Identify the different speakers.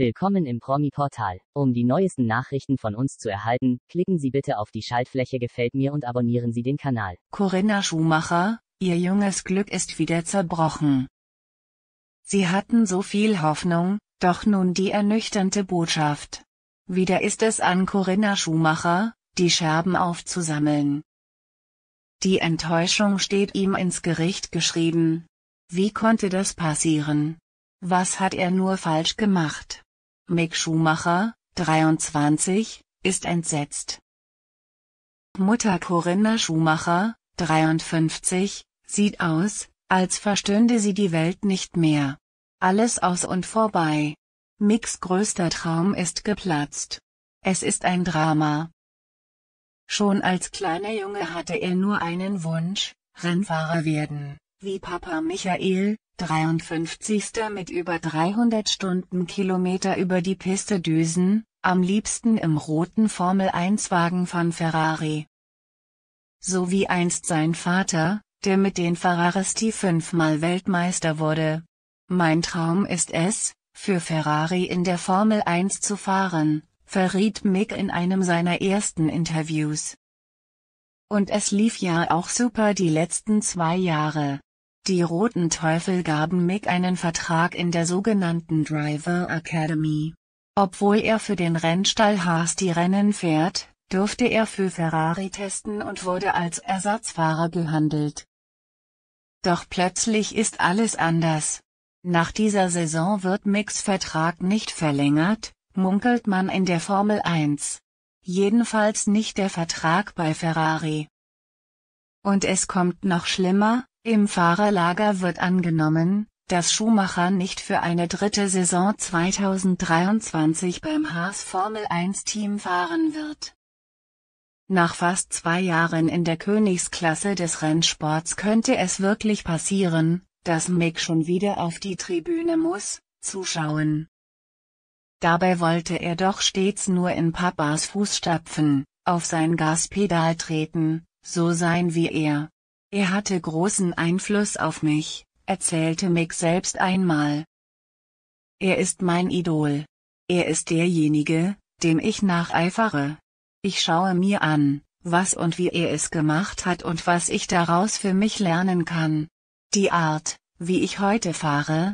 Speaker 1: Willkommen im Promi-Portal. Um die neuesten Nachrichten von uns zu erhalten, klicken Sie bitte auf die Schaltfläche Gefällt mir und abonnieren Sie den Kanal. Corinna Schumacher, ihr junges Glück ist wieder zerbrochen. Sie hatten so viel Hoffnung, doch nun die ernüchternde Botschaft. Wieder ist es an Corinna Schumacher, die Scherben aufzusammeln. Die Enttäuschung steht ihm ins Gericht geschrieben. Wie konnte das passieren? Was hat er nur falsch gemacht? Mick Schumacher, 23, ist entsetzt. Mutter Corinna Schumacher, 53, sieht aus, als verstünde sie die Welt nicht mehr. Alles aus und vorbei. Micks größter Traum ist geplatzt. Es ist ein Drama. Schon als kleiner Junge hatte er nur einen Wunsch, Rennfahrer werden, wie Papa Michael, 53. mit über 300 Stundenkilometer über die Piste düsen, am liebsten im roten Formel-1-Wagen von Ferrari. So wie einst sein Vater, der mit den Ferraristi fünfmal Weltmeister wurde. Mein Traum ist es, für Ferrari in der Formel 1 zu fahren, verriet Mick in einem seiner ersten Interviews. Und es lief ja auch super die letzten zwei Jahre. Die Roten Teufel gaben Mick einen Vertrag in der sogenannten Driver Academy. Obwohl er für den Rennstall Haas die Rennen fährt, durfte er für Ferrari testen und wurde als Ersatzfahrer gehandelt. Doch plötzlich ist alles anders. Nach dieser Saison wird Micks Vertrag nicht verlängert, munkelt man in der Formel 1. Jedenfalls nicht der Vertrag bei Ferrari. Und es kommt noch schlimmer, im Fahrerlager wird angenommen, dass Schumacher nicht für eine dritte Saison 2023 beim Haas Formel 1 Team fahren wird. Nach fast zwei Jahren in der Königsklasse des Rennsports könnte es wirklich passieren, dass Mick schon wieder auf die Tribüne muss, zuschauen. Dabei wollte er doch stets nur in Papas Fußstapfen, auf sein Gaspedal treten, so sein wie er. Er hatte großen Einfluss auf mich, erzählte Mick selbst einmal. Er ist mein Idol. Er ist derjenige, dem ich nacheifere. Ich schaue mir an, was und wie er es gemacht hat und was ich daraus für mich lernen kann. Die Art, wie ich heute fahre,